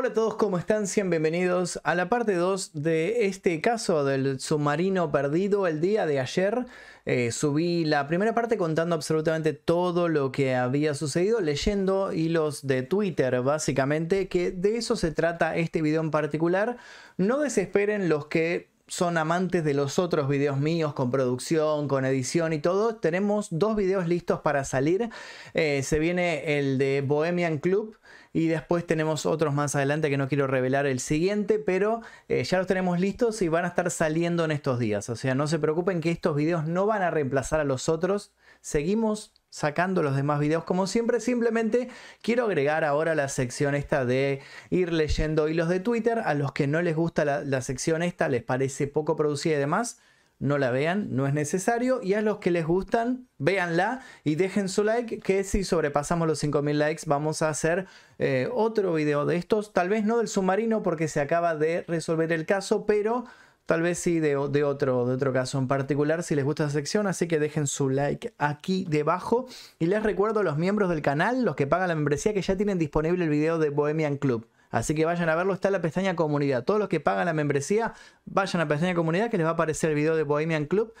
Hola a todos, ¿cómo están? bienvenidos a la parte 2 de este caso del submarino perdido el día de ayer. Eh, subí la primera parte contando absolutamente todo lo que había sucedido, leyendo hilos de Twitter, básicamente, que de eso se trata este video en particular. No desesperen los que son amantes de los otros videos míos con producción, con edición y todo, tenemos dos videos listos para salir. Eh, se viene el de Bohemian Club y después tenemos otros más adelante que no quiero revelar el siguiente, pero eh, ya los tenemos listos y van a estar saliendo en estos días. O sea, no se preocupen que estos videos no van a reemplazar a los otros. Seguimos sacando los demás videos como siempre. Simplemente quiero agregar ahora la sección esta de ir leyendo hilos de Twitter. A los que no les gusta la, la sección esta, les parece poco producida y demás, no la vean, no es necesario. Y a los que les gustan, véanla y dejen su like, que si sobrepasamos los 5.000 likes vamos a hacer eh, otro video de estos. Tal vez no del submarino porque se acaba de resolver el caso, pero tal vez sí de, otro, de otro caso en particular si les gusta la sección, así que dejen su like aquí debajo. Y les recuerdo a los miembros del canal, los que pagan la membresía, que ya tienen disponible el video de Bohemian Club. Así que vayan a verlo, está en la pestaña comunidad. Todos los que pagan la membresía, vayan a la pestaña comunidad que les va a aparecer el video de Bohemian Club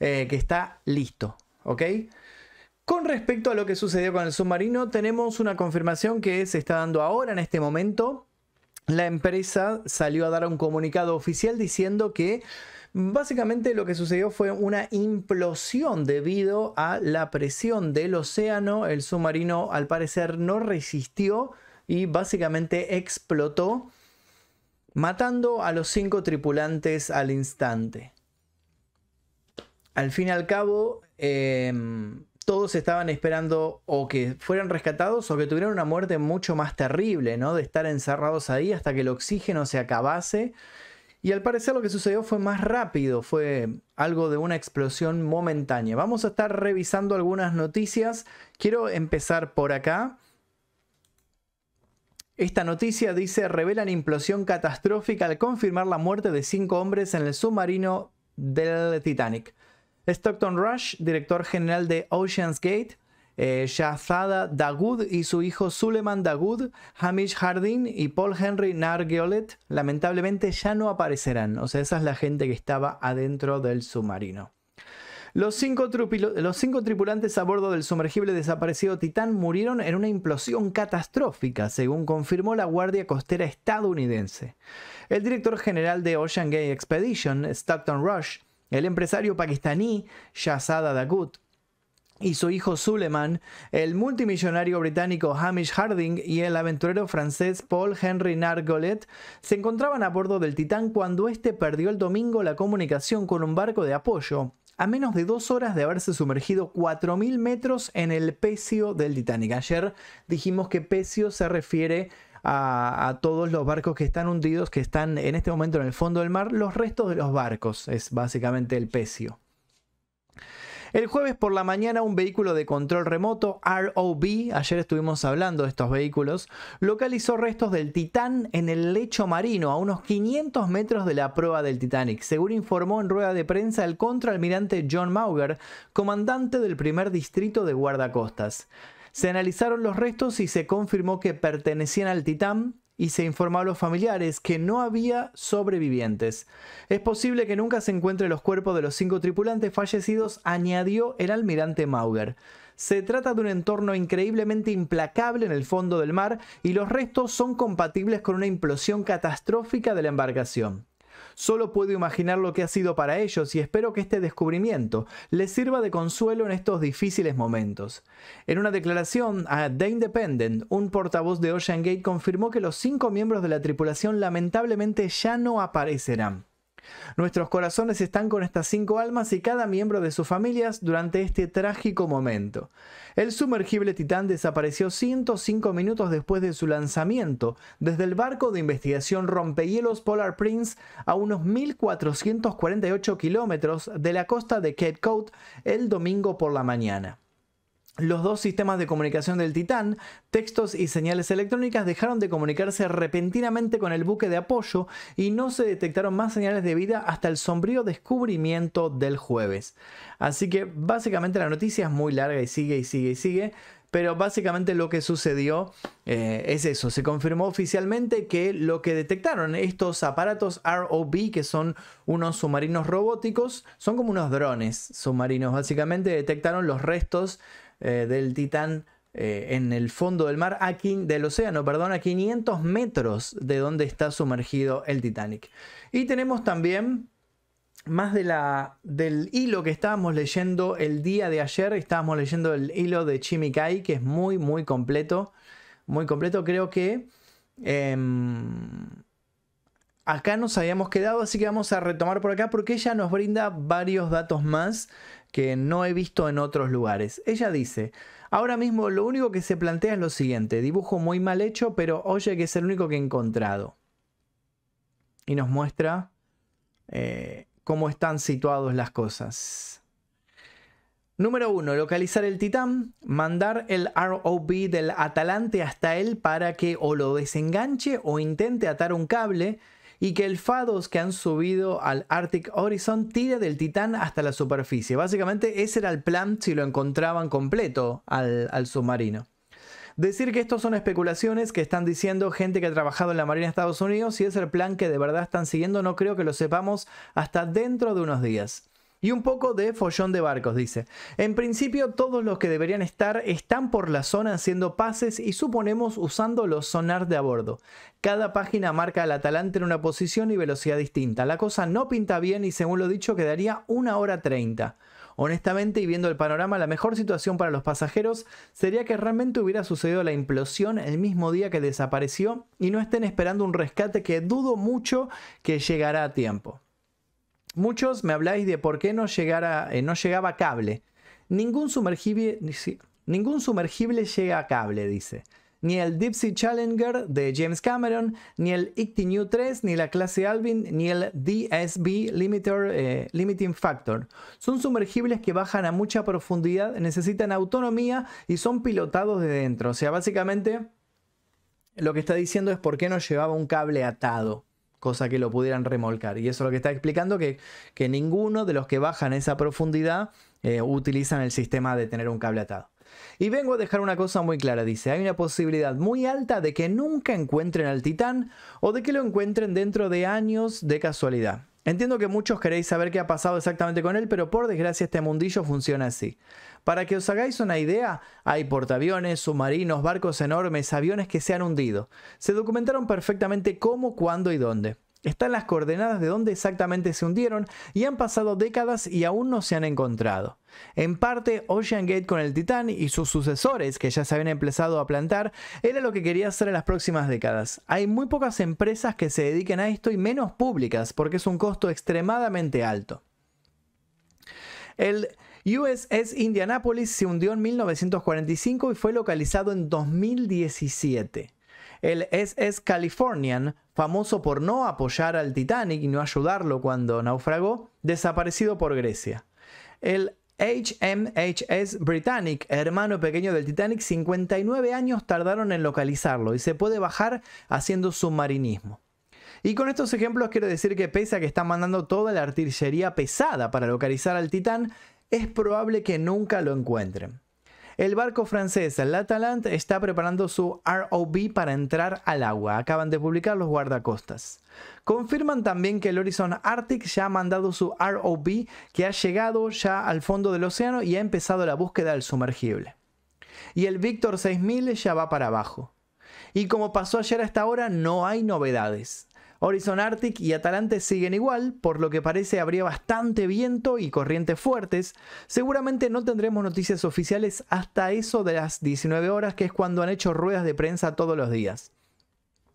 eh, que está listo. ¿Ok? Con respecto a lo que sucedió con el submarino, tenemos una confirmación que se está dando ahora en este momento. La empresa salió a dar un comunicado oficial diciendo que básicamente lo que sucedió fue una implosión debido a la presión del océano. El submarino al parecer no resistió y básicamente explotó matando a los cinco tripulantes al instante. Al fin y al cabo, em, todos estaban esperando o que fueran rescatados o que tuvieran una muerte mucho más terrible, ¿no? De estar encerrados ahí hasta que el oxígeno se acabase. Y al parecer lo que sucedió fue más rápido, fue algo de una explosión momentánea. Vamos a estar revisando algunas noticias. Quiero empezar por acá. Esta noticia dice revelan implosión catastrófica al confirmar la muerte de cinco hombres en el submarino del Titanic. Stockton Rush, director general de Ocean's Gate, eh, Shahzada Dagood y su hijo Suleiman Dagood, Hamish Hardin y Paul Henry Nargeolet lamentablemente ya no aparecerán. O sea, esa es la gente que estaba adentro del submarino. Los cinco, tripulantes a bordo del sumergible desaparecido Titán murieron en una implosión catastrófica, según confirmó la Guardia Costera estadounidense. El director general de Ocean Gay Expedition, Stockton Rush, el empresario pakistaní Shahzada Dagut, y su hijo Suleiman, el multimillonario británico Hamish Harding y el aventurero francés Paul Henry Nargolet se encontraban a bordo del Titán cuando éste perdió el domingo la comunicación con un barco de apoyo a menos de dos horas de haberse sumergido 4.000 metros en el pecio del Titanic. Ayer dijimos que pecio se refiere a, a, todos los barcos que están hundidos, que están en este momento en el fondo del mar, los restos de los barcos, es básicamente el pecio. El jueves por la mañana un vehículo de control remoto, ROV, ayer estuvimos hablando de estos vehículos, localizó restos del Titán en el lecho marino a unos 500 metros de la proa del Titanic, según informó en rueda de prensa el contraalmirante John Mauger, comandante del primer distrito de guardacostas. Se analizaron los restos y se confirmó que pertenecían al Titán, y se informó a los familiares que no había sobrevivientes. Es posible que nunca se encuentren los cuerpos de los cinco tripulantes fallecidos, añadió el almirante Mauger. Se trata de un entorno increíblemente implacable en el fondo del mar y los restos son compatibles con una implosión catastrófica de la embarcación. Solo puedo imaginar lo que ha sido para ellos y espero que este descubrimiento les sirva de consuelo en estos difíciles momentos. En una declaración a The Independent, un portavoz de Ocean Gate confirmó que los cinco miembros de la tripulación lamentablemente ya no aparecerán. Nuestros corazones están con estas cinco almas y cada miembro de sus familias durante este trágico momento. El sumergible Titán desapareció 105 minutos después de su lanzamiento desde el barco de investigación rompehielos Polar Prince a unos 1.448 kilómetros de la costa de Cape Cod el domingo por la mañana los dos sistemas de comunicación del Titán, textos y señales electrónicas dejaron de comunicarse repentinamente con el buque de apoyo y no se detectaron más señales de vida hasta el sombrío descubrimiento del jueves. Así que básicamente la noticia es muy larga y sigue y sigue y sigue, pero básicamente lo que sucedió eh, es eso. Se confirmó oficialmente que lo que detectaron estos aparatos ROV, que son unos submarinos robóticos, son como unos drones submarinos. Básicamente detectaron los restos eh, del Titán eh, en el fondo del mar, a, del océano, perdón, a 500 metros de donde está sumergido el Titanic. Y tenemos también más de la, del hilo que estábamos leyendo el día de ayer, estábamos leyendo el hilo de Chimikai, que es muy, muy completo. Muy completo, creo que... Em, acá nos habíamos quedado, así que vamos a retomar por acá porque ella nos brinda varios datos más que no he visto en otros lugares. Ella dice, ahora mismo lo único que se plantea es lo siguiente, dibujo muy mal hecho, pero oye que es el único que he encontrado. Y nos muestra eh, cómo están situadas las cosas. Número uno... Localizar el Titán. Mandar el ROV del Atalante hasta él para que o lo desenganche o intente atar un cable y que el Fados que han subido al Arctic Horizon tire del Titán hasta la superficie. Básicamente ese era el plan si lo encontraban completo al, submarino. Decir que esto son especulaciones que están diciendo gente que ha trabajado en la Marina de Estados Unidos y es el plan que de verdad están siguiendo no creo que lo sepamos hasta dentro de unos días. Y un poco de follón de barcos, dice. En principio todos los que deberían estar están por la zona haciendo pases y suponemos usando los sonar de a bordo. Cada página marca al atalante en una posición y velocidad distinta. La cosa no pinta bien y según lo dicho quedaría una hora treinta Honestamente y viendo el panorama, la mejor situación para los pasajeros sería que realmente hubiera sucedido la implosión el mismo día que desapareció y no estén esperando un rescate que dudo mucho que llegará a tiempo. Muchos me habláis de por qué no, llegara, eh, no llegaba cable. Ningún sumergible, ningún sumergible llega a cable, dice. Ni el Deep Challenger de James Cameron, ni el ictinu 3, ni la clase Alvin, ni el DSB eh, Limiting Factor. Son sumergibles que bajan a mucha profundidad, necesitan autonomía y son pilotados de dentro. O sea, básicamente lo que está diciendo es por qué no llevaba un cable atado cosa que lo pudieran remolcar. Y eso es lo que está explicando, que, ninguno de los que bajan esa profundidad eh, utilizan el sistema de tener un cable atado. Y vengo a dejar una cosa muy clara, dice, hay una posibilidad muy alta de que nunca encuentren al titán o de que lo encuentren dentro de años de casualidad. Entiendo que muchos queréis saber qué ha pasado exactamente con él, pero por desgracia este mundillo funciona así. Para que os hagáis una idea, hay portaaviones, submarinos, barcos enormes, aviones que se han hundido. Se documentaron perfectamente cómo, cuándo y dónde. Están las coordenadas de dónde exactamente se hundieron y han pasado décadas y aún no se han encontrado. En parte, Ocean Gate con el Titán y sus sucesores que ya se habían empezado a plantar era lo que quería hacer en las próximas décadas. Hay muy pocas empresas que se dediquen a esto y menos públicas porque es un costo extremadamente alto. El USS Indianapolis se hundió en 1945 y fue localizado en 2017. El SS Californian, famoso por no apoyar al Titanic y no ayudarlo cuando naufragó, desaparecido por Grecia. El HMHS Britannic, hermano pequeño del Titanic, 59 años tardaron en localizarlo y se puede bajar haciendo submarinismo. Y con estos ejemplos quiero decir que pese a que están mandando toda la artillería pesada para localizar al Titán, es probable que nunca lo encuentren. El barco francés Atalant, está preparando su ROV para entrar al agua. Acaban de publicar los guardacostas. Confirman también que el Horizon Arctic ya ha mandado su ROV que ha llegado ya al fondo del océano y ha empezado la búsqueda del sumergible. Y el Victor 6000 ya va para abajo. Y como pasó ayer a esta hora, no hay novedades. Horizon Arctic y Atalante siguen igual, por lo que parece habría bastante viento y corrientes fuertes. Seguramente no tendremos noticias oficiales hasta eso de las 19 horas, que es cuando han hecho ruedas de prensa todos los días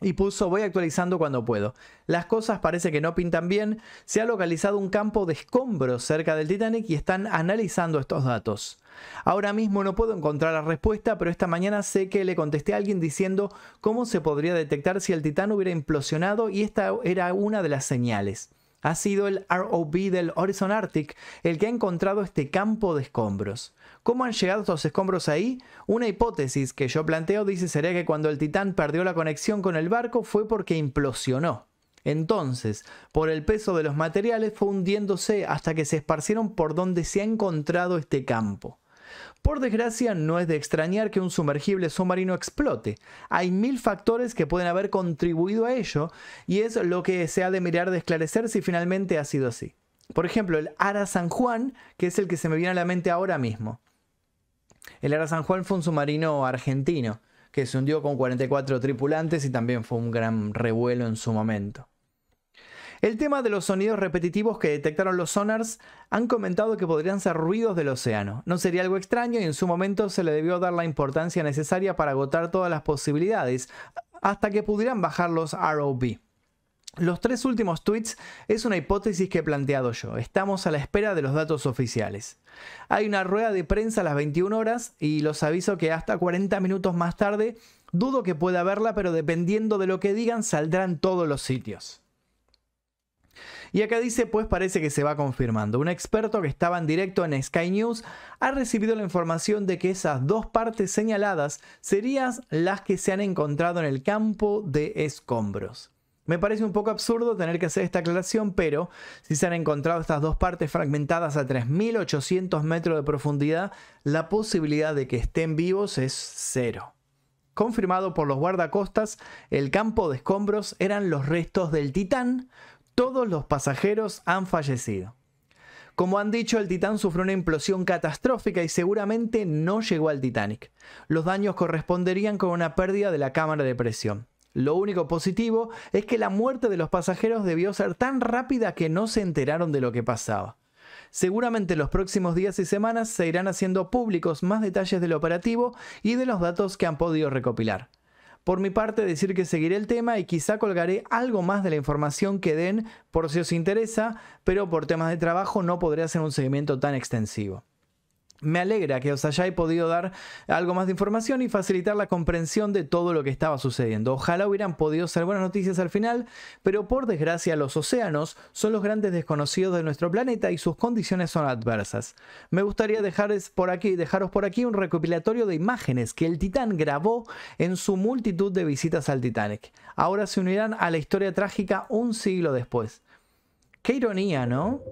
y puso voy actualizando cuando puedo. Las cosas parece que no pintan bien, se ha localizado un campo de escombros cerca del Titanic y están analizando estos datos. Ahora mismo no puedo encontrar la respuesta, pero esta mañana sé que le contesté a alguien diciendo cómo se podría detectar si el Titán hubiera implosionado y esta era una de las señales ha sido el ROV del Horizon Arctic el que ha encontrado este campo de escombros. ¿Cómo han llegado estos escombros ahí? Una hipótesis que yo planteo dice sería que cuando el Titán perdió la conexión con el barco fue porque implosionó. Entonces, por el peso de los materiales fue hundiéndose hasta que se esparcieron por donde se ha encontrado este campo. Por desgracia, no es de extrañar que un sumergible submarino explote. Hay mil factores que pueden haber contribuido a ello, y es lo que se ha de mirar de esclarecer si finalmente ha sido así. Por ejemplo, el Ara San Juan, que es el que se me viene a la mente ahora mismo. El Ara San Juan fue un submarino argentino, que se hundió con 44 tripulantes y también fue un gran revuelo en su momento. El tema de los sonidos repetitivos que detectaron los sonars han comentado que podrían ser ruidos del océano. No sería algo extraño y en su momento se le debió dar la importancia necesaria para agotar todas las posibilidades hasta que pudieran bajar los ROV. Los tres últimos tweets es una hipótesis que he planteado yo. Estamos a la espera de los datos oficiales. Hay una rueda de prensa a las 21 horas y los aviso que hasta 40 minutos más tarde dudo que pueda haberla pero dependiendo de lo que digan saldrán todos los sitios. Y acá dice, pues parece que se va confirmando. Un experto que estaba en directo en Sky News ha recibido la información de que esas dos partes señaladas serían las que se han encontrado en el campo de escombros. Me parece un poco absurdo tener que hacer esta aclaración, pero si se han encontrado estas dos partes fragmentadas a 3.800 metros de profundidad, la posibilidad de que estén vivos es cero. Confirmado por los guardacostas, el campo de escombros eran los restos del Titán, todos los pasajeros han fallecido. Como han dicho, el Titán sufrió una implosión catastrófica y seguramente no llegó al Titanic. Los daños corresponderían con una pérdida de la cámara de presión. Lo único positivo es que la muerte de los pasajeros debió ser tan rápida que no se enteraron de lo que pasaba. Seguramente en los próximos días y semanas se irán haciendo públicos más detalles del operativo y de los datos que han podido recopilar. Por mi parte, decir que seguiré el tema y quizá colgaré algo más de la información que den por si os interesa, pero por temas de trabajo no podré hacer un seguimiento tan extensivo. Me alegra que os hayáis podido dar algo más de información y facilitar la comprensión de todo lo que estaba sucediendo. Ojalá hubieran podido ser buenas noticias al final, pero por desgracia los océanos son los grandes desconocidos de nuestro planeta y sus condiciones son adversas. Me gustaría dejaros por aquí, dejaros por aquí un recopilatorio de imágenes que el Titán grabó en su multitud de visitas al Titanic. Ahora se unirán a la historia trágica un siglo después. Qué ironía, ¿no?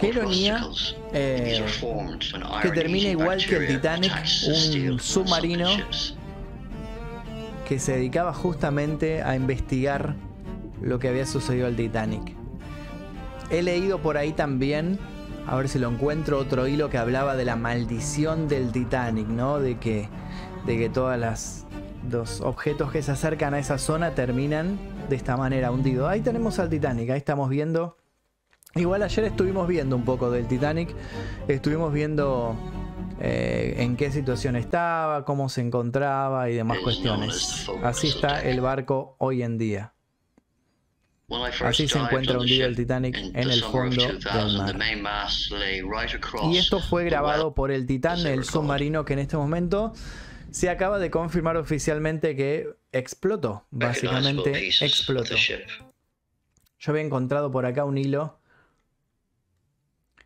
Qué ironía eh, que termina igual que el Titanic, un submarino que se dedicaba justamente a investigar lo que había sucedido al Titanic. He leído por ahí también, a ver si lo encuentro, otro hilo que hablaba de la maldición del Titanic, ¿no? De que, de que todas las los objetos que se acercan a esa zona terminan de esta manera hundido. Ahí tenemos al Titanic, ahí estamos viendo. Igual ayer estuvimos viendo un poco del Titanic, estuvimos viendo eh, en qué situación estaba, cómo se encontraba y demás cuestiones. Así está el barco hoy en día. Así se encuentra hundido el Titanic en el fondo del mar. Y esto fue grabado por el Titán, el submarino que en este momento se acaba de confirmar oficialmente que explotó, básicamente explotó. Yo había encontrado por acá un hilo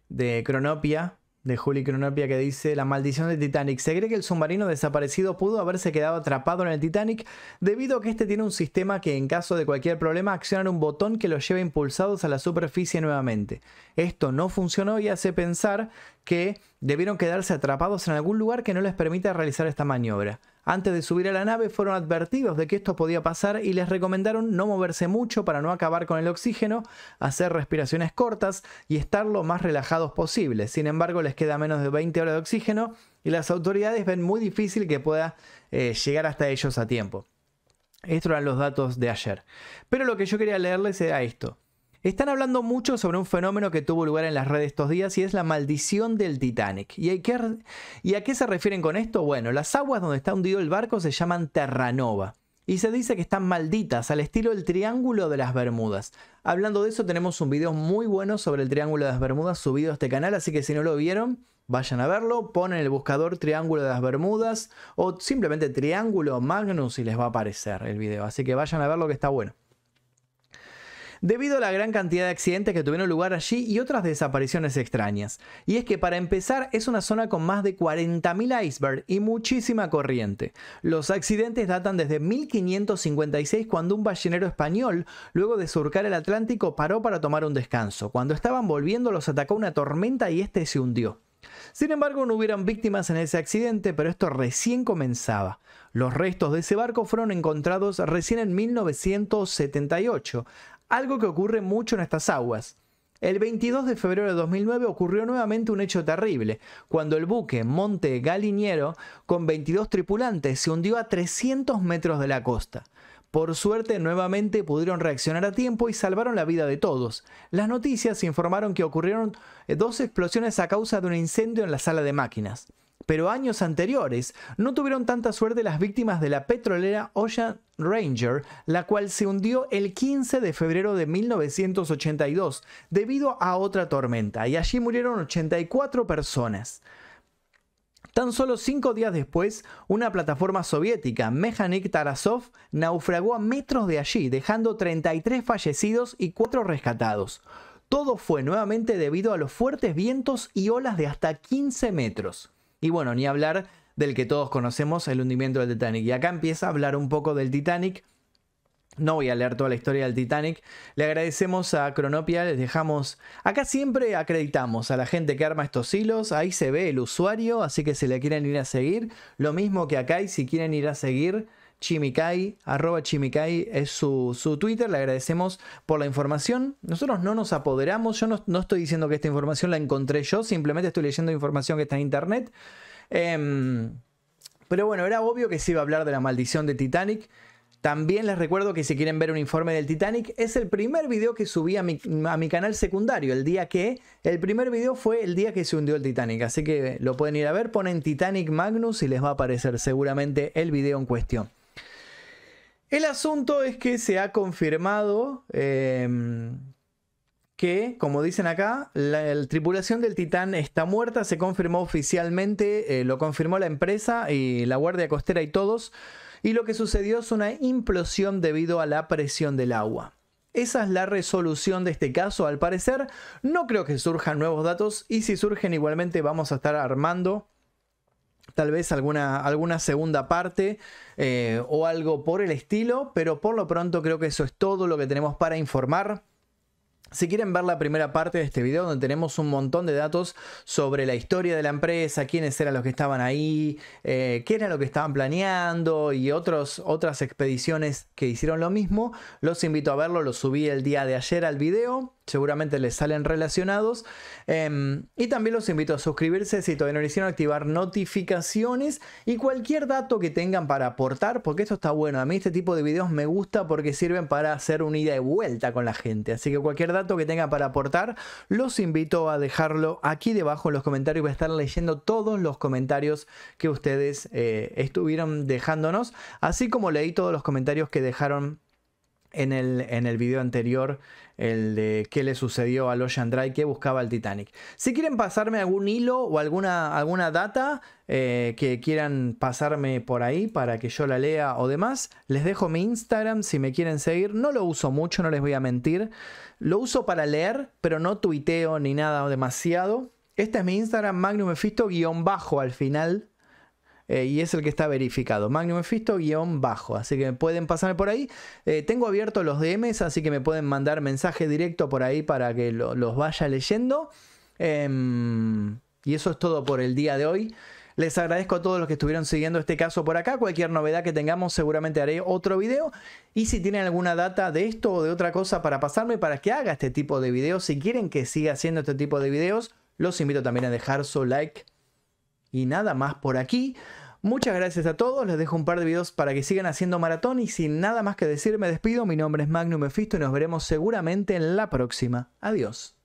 de Cronopia de Juli Cronopia que dice La maldición del Titanic. Se cree que el submarino desaparecido pudo haberse quedado atrapado en el Titanic debido a que este tiene un sistema que en caso de cualquier problema acciona un botón que los lleva impulsados a la superficie nuevamente. Esto no funcionó y hace pensar que debieron quedarse atrapados en algún lugar que no les permita realizar esta maniobra. Antes de subir a la nave fueron advertidos de que esto podía pasar y les recomendaron no moverse mucho para no acabar con el oxígeno, hacer respiraciones cortas y estar lo más relajados posible. Sin embargo, les queda menos de 20 horas de oxígeno y las autoridades ven muy difícil que pueda eh, llegar hasta ellos a tiempo. Estos eran los datos de ayer. Pero lo que yo quería leerles era esto. Están hablando mucho sobre un fenómeno que tuvo lugar en las redes estos días y es la maldición del Titanic. ¿Y, a qué se refieren con esto? Bueno, las aguas donde está hundido el barco se llaman Terranova y se dice que están malditas, al estilo del Triángulo de las Bermudas. Hablando de eso, tenemos un video muy bueno sobre el Triángulo de las Bermudas subido a este canal, así que si no lo vieron, vayan a verlo, ponen el buscador Triángulo de las Bermudas o simplemente Triángulo Magnus y les va a aparecer el video, así que vayan a verlo que está bueno debido a la gran cantidad de accidentes que tuvieron lugar allí y otras desapariciones extrañas. Y es que para empezar es una zona con más de 40.000 icebergs y muchísima corriente. Los accidentes datan desde 1556 cuando un ballenero español, luego de surcar el Atlántico, paró para tomar un descanso. Cuando estaban volviendo los atacó una tormenta y este se hundió. Sin embargo, no hubieron víctimas en ese accidente, pero esto recién comenzaba. Los restos de ese barco fueron encontrados recién en 1978, algo que ocurre mucho en estas aguas. El 22 de febrero de 2009 ocurrió nuevamente un hecho terrible, cuando el buque Monte Galiniero, con 22 tripulantes, se hundió a 300 metros de la costa. Por suerte, nuevamente pudieron reaccionar a tiempo y salvaron la vida de todos. Las noticias informaron que ocurrieron eh, dos explosiones a causa de un incendio en la sala de máquinas pero años anteriores no tuvieron tanta suerte las víctimas de la petrolera Ocean Ranger, la cual se hundió el 15 de febrero de 1982 debido a otra tormenta, y allí murieron 84 personas. Tan solo cinco días después, una plataforma soviética, Mechanik Tarasov, naufragó a metros de allí, dejando 33 fallecidos y 4 rescatados. Todo fue nuevamente debido a los fuertes vientos y olas de hasta 15 metros. Y bueno, ni hablar del que todos conocemos, el hundimiento del Titanic. Y acá empieza a hablar un poco del Titanic. No voy a leer toda la historia del Titanic. Le agradecemos a Cronopia, les dejamos... Acá siempre acreditamos a la gente que arma estos hilos, ahí se ve el usuario, así que si le quieren ir a seguir, lo mismo que acá y si quieren ir a seguir Chimikai, arroba Chimikai es su, su, Twitter, le agradecemos por la información. Nosotros no nos apoderamos, yo no, no, estoy diciendo que esta información la encontré yo, simplemente estoy leyendo información que está en internet. Em, pero bueno, era obvio que se iba a hablar de la maldición de Titanic. También les recuerdo que si quieren ver un informe del Titanic, es el primer video que subí a mi, a mi, canal secundario, el día que, el primer video fue el día que se hundió el Titanic, así que lo pueden ir a ver, ponen Titanic Magnus y les va a aparecer seguramente el video en cuestión. El asunto es que se ha confirmado em, que, como dicen acá, la, tripulación del Titán está muerta, se confirmó oficialmente, eh, lo confirmó la empresa y la Guardia Costera y todos, y lo que sucedió es una implosión debido a la presión del agua. Esa es la resolución de este caso, al parecer. No creo que surjan nuevos datos y si surgen igualmente vamos a estar armando tal vez alguna, segunda parte eh, o algo por el estilo, pero por lo pronto creo que eso es todo lo que tenemos para informar. Si quieren ver la primera parte de este video donde tenemos un montón de datos sobre la historia de la empresa, quiénes eran los que estaban ahí, eh, qué era lo que estaban planeando y otras expediciones que hicieron lo mismo, los invito a verlo, lo subí el día de ayer al video, seguramente les salen relacionados. Em, y también los invito a suscribirse si todavía no lo hicieron, activar notificaciones y cualquier dato que tengan para aportar, porque esto está bueno, a mí este tipo de videos me gusta porque sirven para hacer una ida y vuelta con la gente, así que cualquier dato que tenga para aportar, los invito a dejarlo aquí debajo en los comentarios. Voy a estar leyendo todos los comentarios que ustedes eh, estuvieron dejándonos, así como leí todos los comentarios que dejaron en el, en video anterior, el de qué le sucedió al Ocean Drive que buscaba el Titanic. Si quieren pasarme algún hilo o alguna, alguna data eh, que quieran pasarme por ahí para que yo la lea o demás, les dejo mi Instagram si me quieren seguir. No lo uso mucho, no les voy a mentir. Lo uso para leer, pero no tuiteo ni nada demasiado. Este es mi Instagram, magnumefisto-bajo al final eh, y es el que está verificado. Magnum Mephisto guión bajo. Así que pueden pasar por ahí. Eh, tengo abiertos los DMs, así que me pueden mandar mensaje directo por ahí para que los vaya leyendo. Em, y eso es todo por el día de hoy. Les agradezco a todos los que estuvieron siguiendo este caso por acá. Cualquier novedad que tengamos, seguramente haré otro video. Y si tienen alguna data de esto o de otra cosa para pasarme para que haga este tipo de videos, si quieren que siga haciendo este tipo de videos, los invito también a dejar su like y nada más por aquí. Muchas gracias a todos, les dejo un par de videos para que sigan haciendo maratón y sin nada más que decir me despido, mi nombre es Magnum Mefisto y nos veremos seguramente en la próxima. Adiós.